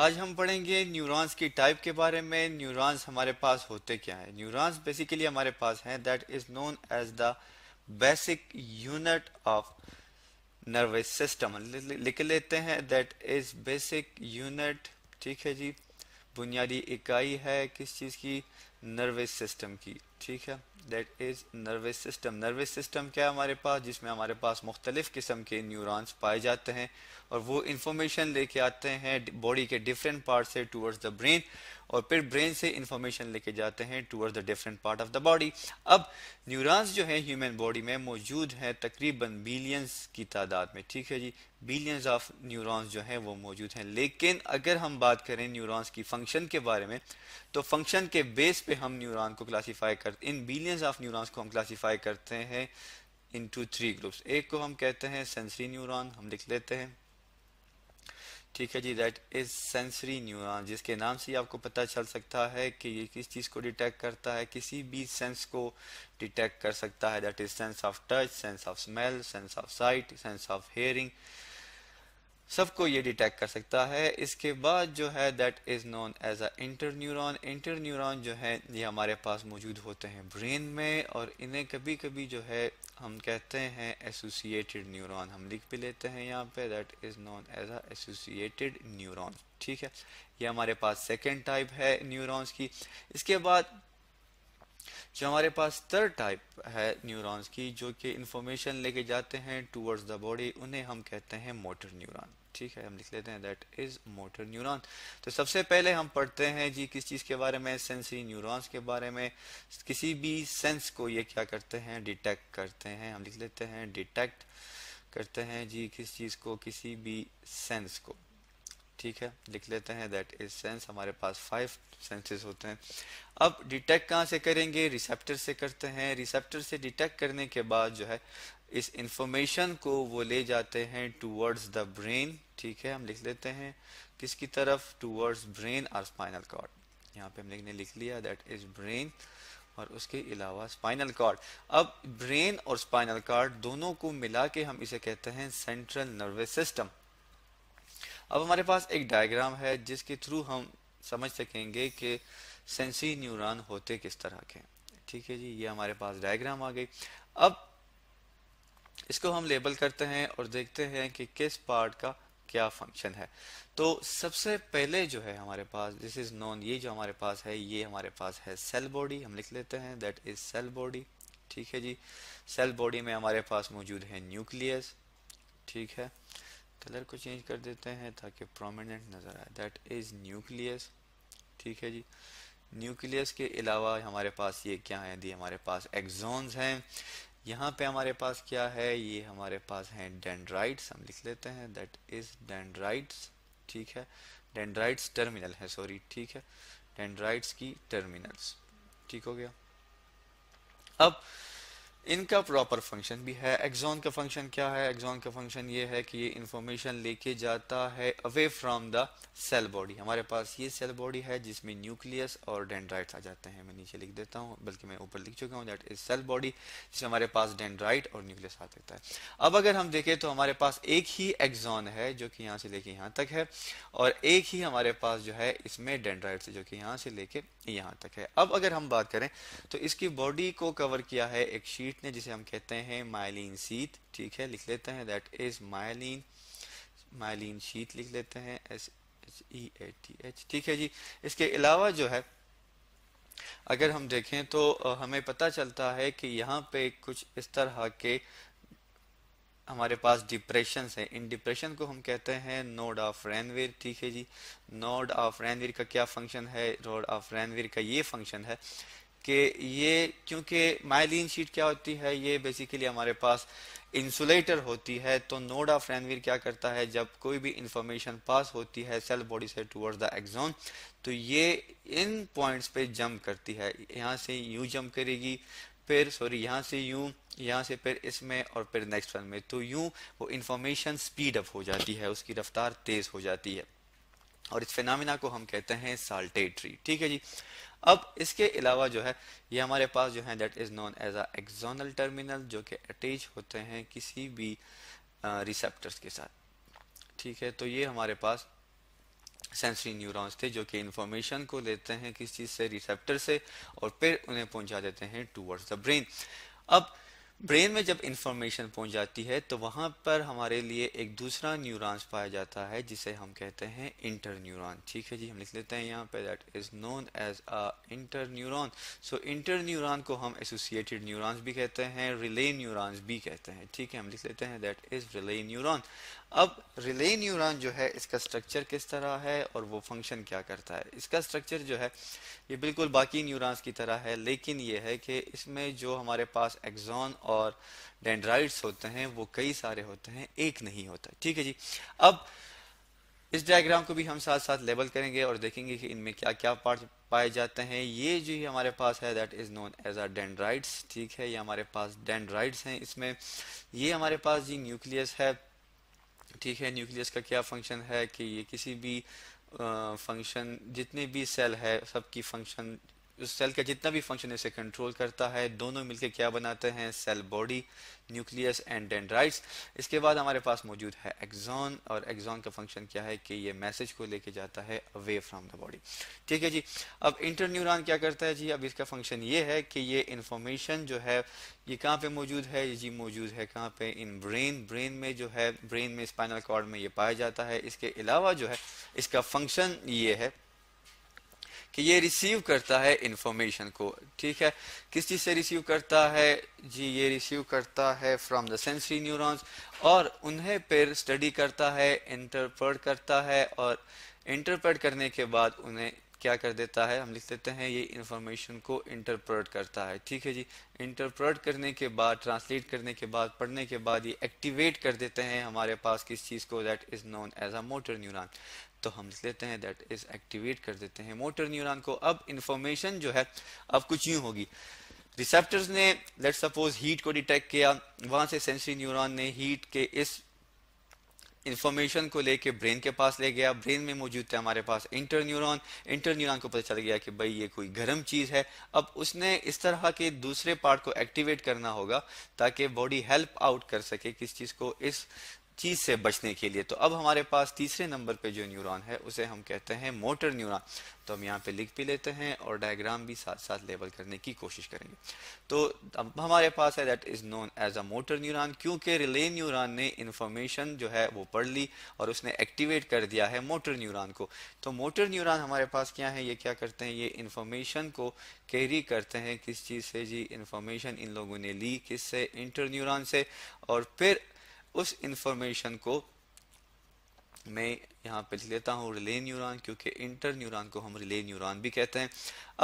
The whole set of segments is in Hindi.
आज हम पढ़ेंगे न्यूरॉन्स की टाइप के बारे में न्यूरॉन्स हमारे पास होते क्या हैं न्यूरॉन्स बेसिकली हमारे पास हैं that is known as the basic unit of nervous system लिख लेते हैं दैट इज बेसिक यूनिट ठीक है जी बुनियादी इकाई है किस चीज़ की नर्वस सिस्टम की ठीक है that is nervous system nervous system क्या है हमारे पास जिसमें हमारे पास मुख्तलिफ़ किस्म के न्यूरॉन्स पाए जाते हैं और वो इन्फॉर्मेशन लेके आते हैं बॉडी के डिफरेंट पार्ट से टूवर्ड्स द ब्रेन और फिर ब्रेन से इन्फॉर्मेशन लेके जाते हैं towards the different part of the body अब न्यूरॉन्स जो है ह्यूमन बॉडी में मौजूद हैं तकरीबन बिलियंस की तादाद में ठीक है जी बिलियंस ऑफ न्यूरॉन्स जो हैं वो मौजूद हैं लेकिन अगर हम बात करें न्यूरॉन्स की फंक्शन के बारे में तो फंक्शन के बेस पे हम न्यूरॉन को क्लासीफाई कर इन बिलियंस ऑफ न्यूरॉन्स को हम क्लासीफाई करते हैं इन टू थ्री ग्रुप्स एक को हम कहते हैं सेंसरी न्यूरॉन हम लिख लेते हैं ठीक है जी दैट इज सेंसरी न्यूरॉन जिसके नाम से आपको पता चल सकता है कि ये किस चीज़ को डिटेक्ट करता है किसी भी सेंस को डिटेक्ट कर सकता है that is sense of touch sense of smell sense of sight sense of hearing सबको ये डिटेक्ट कर सकता है इसके बाद जो है that is known as a inter neuron inter neuron जो है ये हमारे पास मौजूद होते हैं ब्रेन में और इन्हें कभी कभी जो है हम कहते हैं एसोसिएटेड न्यूरॉन हम लिख भी लेते हैं यहाँ पे that is known as a associated neuron ठीक है ये हमारे पास सेकेंड टाइप है न्यूरोन्स की इसके बाद जो हमारे पास थर्ड टाइप है न्यूरॉन्स की जो कि इंफॉर्मेशन लेके जाते हैं टूवर्ड्स द बॉडी उन्हें हम कहते हैं मोटर न्यूरॉन ठीक है हम लिख लेते हैं दैट इज मोटर न्यूरॉन तो सबसे पहले हम पढ़ते हैं जी किस चीज़ के बारे में सेंसरी न्यूरॉन्स के बारे में किसी भी सेंस को ये क्या करते हैं डिटेक्ट करते हैं हम लिख लेते हैं डिटेक्ट करते हैं जी किस चीज़ को किसी भी सेंस को ठीक है लिख लेते हैं दैट इज सेंस हमारे पास फाइव सेंसेस होते हैं अब डिटेक्ट कहाँ से करेंगे रिसेप्टर से करते हैं रिसेप्टर से डिटेक्ट करने के बाद जो है इस इंफॉर्मेशन को वो ले जाते हैं टूवर्ड्स द ब्रेन ठीक है हम लिख लेते हैं किसकी तरफ टूवर्ड्स ब्रेन और स्पाइनल कॉर्ड यहाँ पे हम लिखने लिख लिया दैट इज ब्रेन और उसके अलावा स्पाइनल कॉर्ड अब ब्रेन और स्पाइनल कॉर्ड दोनों को मिला के हम इसे कहते हैं सेंट्रल नर्वस सिस्टम अब हमारे पास एक डायग्राम है जिसके थ्रू हम समझ सकेंगे कि सेंसी न्यूरॉन होते किस तरह के ठीक है जी ये हमारे पास डायग्राम आ गई अब इसको हम लेबल करते हैं और देखते हैं कि किस पार्ट का क्या फंक्शन है तो सबसे पहले जो है हमारे पास दिस इज नॉन ये जो हमारे पास है ये हमारे पास है सेल बॉडी हम लिख लेते हैं दैट इज सेल बॉडी ठीक है जी सेल बॉडी में हमारे पास मौजूद है न्यूक्लियस ठीक है कलर को चेंज कर देते हैं ताकि प्रोमिनेंट नज़र आए दैट इज़ न्यूक्लियस ठीक है जी न्यूक्लियस के अलावा हमारे पास ये क्या है दी हमारे पास एक्जोन्स हैं यहाँ पे हमारे पास क्या है ये हमारे पास हैं डेंड्राइट्स हम लिख लेते हैं दैट इज़ डेंड्राइट्स ठीक है डेंड्राइट्स टर्मिनल है सॉरी ठीक है डेंड्राइट्स की टर्मिनल्स ठीक हो गया अब इनका प्रॉपर फंक्शन भी है एक्सॉन का फंक्शन क्या है एक्सॉन का फंक्शन ये है कि ये इन्फॉर्मेशन लेके जाता है away from the cell body हमारे पास ये सेल बॉडी है जिसमें न्यूक्लियस और डेंड्राइट आ जाते हैं मैं नीचे लिख देता हूँ बल्कि मैं ऊपर लिख चुका हूँ दैट इज सेल बॉडी जिसमें हमारे पास डेंड्राइट और न्यूक्लियस आ जाता है अब अगर हम देखें तो हमारे पास एक ही एक्सॉन है जो कि यहाँ से लेके यहाँ तक है और एक ही हमारे पास जो है इसमें डेंड्राइट जो कि यहाँ से लेके यहाँ तक है अब अगर हम बात करें तो इसकी बॉडी को कवर किया है एक शीट शीट ने जिसे हम कहते हैं माइलिन सीट ठीक है लिख लेते हैं that is myelin myelin sheet लिख लेते हैं S H E A T H ठीक है जी इसके अलावा जो है अगर हम देखें तो हमें पता चलता है कि यहाँ पे कुछ इस तरह के हमारे पास डिप्रेशन है इन डिप्रेशन को हम कहते हैं नोड ऑफ रैनवीर ठीक है जी नोड ऑफ रैनवीर का क्या फंक्शन है नोड ऑफ रैनवीर का ये फंक्शन है कि ये क्योंकि माइलिन शीट क्या होती है ये बेसिकली हमारे पास इंसुलेटर होती है तो नोड ऑफ रैनवीर क्या करता है जब कोई भी इंफॉर्मेशन पास होती है सेल बॉडी से टूवर्ड द एग्जोन तो ये इन पॉइंट्स पे जंप करती है यहाँ से यूं जंप करेगी फिर सॉरी यहाँ से यूं यहाँ से फिर इसमें और फिर नेक्स्ट वन में तो यूं वो इंफॉर्मेशन स्पीड अप हो जाती है उसकी रफ्तार तेज़ हो जाती है और इस फेनामिना को हम कहते हैं साल्टेटरी ठीक है जी अब इसके अलावा जो है ये हमारे पास जो है that is known as a terminal जो कि अटैच होते हैं किसी भी रिसेप्टर्स के साथ ठीक है तो ये हमारे पास सेंसरी न्यूरॉन्स थे जो कि इंफॉर्मेशन को लेते हैं किस चीज़ से रिसेप्टर से और फिर उन्हें पहुंचा देते हैं टूवर्ड्स द ब्रेन अब ब्रेन में जब इंफॉर्मेशन पहुंच जाती है तो वहां पर हमारे लिए एक दूसरा न्यूरॉन्स पाया जाता है जिसे हम कहते हैं इंटर न्यूरॉन ठीक है जी हम लिख लेते हैं यहाँ पे that is known as a inter neuron so inter neuron को हम एसोसिएटेड न्यूरॉन्स भी कहते हैं रिले न्यूरॉन्स भी कहते हैं ठीक है हम लिख लेते हैं दैट इज रिले न्यूरॉन अब रिले न्यूरॉन जो है इसका स्ट्रक्चर किस तरह है और वो फंक्शन क्या करता है इसका स्ट्रक्चर जो है ये बिल्कुल बाकी न्यूरॉन्स की तरह है लेकिन ये है कि इसमें जो हमारे पास एक्जॉन और डेंड्राइड्स होते हैं वो कई सारे होते हैं एक नहीं होता ठीक है जी अब इस डायग्राम को भी हम साथ साथ लेबल करेंगे और देखेंगे कि इनमें क्या क्या पार्ट पाए जाते हैं ये जो ही हमारे पास है that is known as a dendrites ठीक है ये हमारे पास डेंड्राइड्स हैं इसमें ये हमारे पास जी न्यूक्लियस है ठीक है न्यूक्लियस का क्या फंक्शन है कि ये किसी भी फंक्शन जितने भी सेल है सबकी फंक्शन उस सेल का जितना भी फंक्शन इसे कंट्रोल करता है दोनों मिलकर क्या बनाते हैं cell body nucleus and dendrites इसके बाद हमारे पास मौजूद है एग्जॉन और एग्जॉन का फंक्शन क्या है कि ये मैसेज को लेके जाता है अवे फ्रॉम द बॉडी ठीक है जी अब इंटर न्यूरॉन क्या करता है जी अब इसका फंक्शन ये है कि ये इंफॉर्मेशन जो है ये कहाँ पे मौजूद है ये जी मौजूद है कहाँ पे इन ब्रेन ब्रेन में जो है ब्रेन में स्पाइनल कॉर्ड में ये पाया जाता है इसके अलावा जो है इसका फंक्शन ये है कि ये रिसीव करता है इंफॉर्मेशन को ठीक है किस चीज़ से रिसीव करता है जी ये रिसीव करता है फ्रॉम द सेंसरी न्यूरॉन्स और उन्हें फिर स्टडी करता है इंटरप्रेट करता है और इंटरप्रेट करने के बाद उन्हें क्या कर देता है हम लिख देते हैं ये इन्फॉर्मेशन को इंटरप्रेट करता है ठीक है जी इंटरप्रेट करने के बाद ट्रांसलेट करने के बाद पढ़ने के बाद ये एक्टिवेट कर देते हैं हमारे पास किस चीज़ को that is known as a motor neuron तो हम लिख लेते हैं दैट इज़ एक्टिवेट कर देते हैं मोटर न्यूरॉन को अब इन्फॉर्मेशन जो है अब कुछ यूं होगी रिसेप्टर्स ने लेट सपोज हीट को डिटेक्ट किया वहां से सेंसरी न्यूरॉन ने हीट के इस इन्फॉर्मेशन को लेके ब्रेन के पास ले गया ब्रेन में मौजूद थे हमारे पास इंटर न्यूरॉन इंटर न्यूरॉन को पता चल गया कि भाई ये कोई गर्म चीज़ है अब उसने इस तरह के दूसरे पार्ट को एक्टिवेट करना होगा ताकि बॉडी हेल्प आउट कर सके किस चीज़ को इस चीज़ से बचने के लिए तो अब हमारे पास तीसरे नंबर पे जो न्यूरॉन है उसे हम कहते हैं मोटर न्यूरॉन तो हम यहाँ पे लिख भी लेते हैं और डायग्राम भी साथ साथ लेबल करने की कोशिश करेंगे तो अब हमारे पास है that is known as a motor neuron क्योंकि रिले न्यूरॉन ने इन्फॉर्मेशन जो है वो पढ़ ली और उसने एक्टिवेट कर दिया है मोटर न्यूरॉन को तो मोटर न्यूरॉन हमारे पास क्या है ये क्या करते हैं ये इन्फॉर्मेशन को कैरी करते हैं किस चीज़ से जी इन्फॉर्मेशन इन लोगों ने ली किस से इंटर न्यूरॉन से और फिर उस इंफॉर्मेशन को मैं यहाँ पे लिख लेता हूँ रिले न्यूरॉन क्योंकि इंटर न्यूरॉन को हम रिले न्यूरॉन भी कहते हैं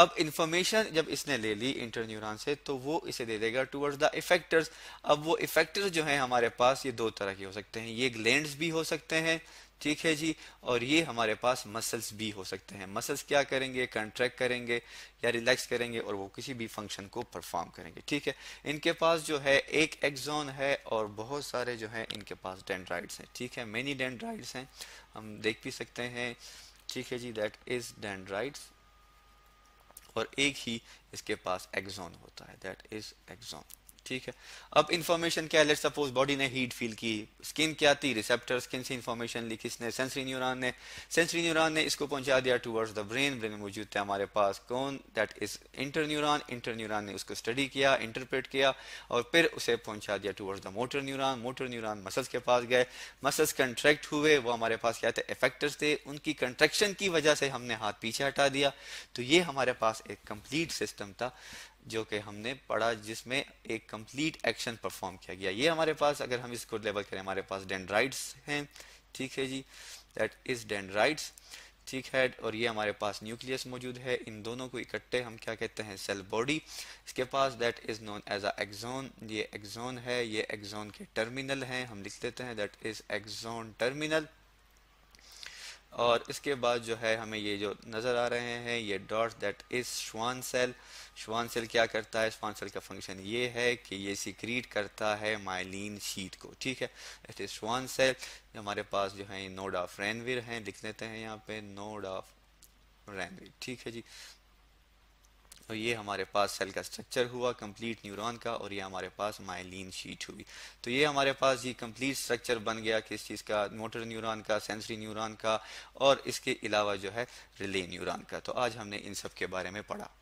अब इंफॉर्मेशन जब इसने ले ली इंटर न्यूरॉन से तो वो इसे दे देगा टूवर्ड्स द इफेक्टर्स अब वो इफेक्टर्स जो हैं हमारे पास ये दो तरह के हो सकते हैं ये ग्लैंड्स भी हो सकते हैं ठीक है जी और ये हमारे पास मसल्स भी हो सकते हैं मसल्स क्या करेंगे कंट्रैक्ट करेंगे या रिलैक्स करेंगे और वो किसी भी फंक्शन को परफॉर्म करेंगे ठीक है इनके पास जो है एक एक्जोन है और बहुत सारे जो है इनके पास डेंड्राइड्स हैं ठीक है मेनी डेंड्राइड्स हैं हम देख भी सकते हैं ठीक है जी दैट इज डेंड्राइड्स और एक ही इसके पास एक्जोन होता है दैट इज एक्जोन ठीक है अब इन्फॉर्मेशन क्या लेट सपोज बॉडी ने हीट फील की स्किन क्या थी रिसेप्टर स्किन से इन्फॉर्मेशन ली किसने सेंसरी न्यूरॉन ने सेंसरी न्यूरॉन ने इसको पहुंचा दिया टूवर्ड्स द ब्रेन ब्रेन में मौजूद थे हमारे पास कौन that is inter neuron inter neuron ने उसको स्टडी किया इंटरप्रेट किया और फिर उसे पहुंचा दिया towards the motor neuron motor neuron muscles के पास गए मसल्स कंट्रैक्ट हुए वो हमारे पास क्या थे इफेक्टर्स थे उनकी कंट्रेक्शन की वजह से हमने हाथ पीछे हटा दिया तो ये हमारे पास एक कंप्लीट सिस्टम था जो कि हमने पढ़ा जिसमें एक कंप्लीट एक्शन परफॉर्म किया गया ये हमारे पास अगर हम इसको लेवल करें हमारे पास डेंड्राइट्स हैं ठीक है जी दैट इज डेंड्राइट्स ठीक है और ये हमारे पास न्यूक्लियस मौजूद है इन दोनों को इकट्ठे हम क्या कहते हैं सेल बॉडी इसके पास that is known as a axon ये एक्जोन है ये एक्जोन के टर्मिनल हैं हम लिख लेते हैं दैट इज़ एक्जोन टर्मिनल और इसके बाद जो है हमें ये जो नज़र आ रहे हैं ये dot that is Schwann cell Schwann cell क्या करता है श्वान सेल का फंक्शन ये है कि ये सिक्रीट करता है माइलिन शीट को ठीक है इट इज़ श्वान सेल हमारे पास जो है नोड ऑफ रैनवीर हैं लिख लेते हैं यहाँ पे नोड ऑफ रैनवीर ठीक है जी तो ये हमारे पास सेल का स्ट्रक्चर हुआ कंप्लीट न्यूरॉन का और ये हमारे पास माइलिन शीट हुई तो ये हमारे पास ये कंप्लीट स्ट्रक्चर बन गया किस चीज़ का मोटर न्यूरॉन का सेंसरी न्यूरॉन का और इसके अलावा जो है रिले न्यूरॉन का तो आज हमने इन सब के बारे में पढ़ा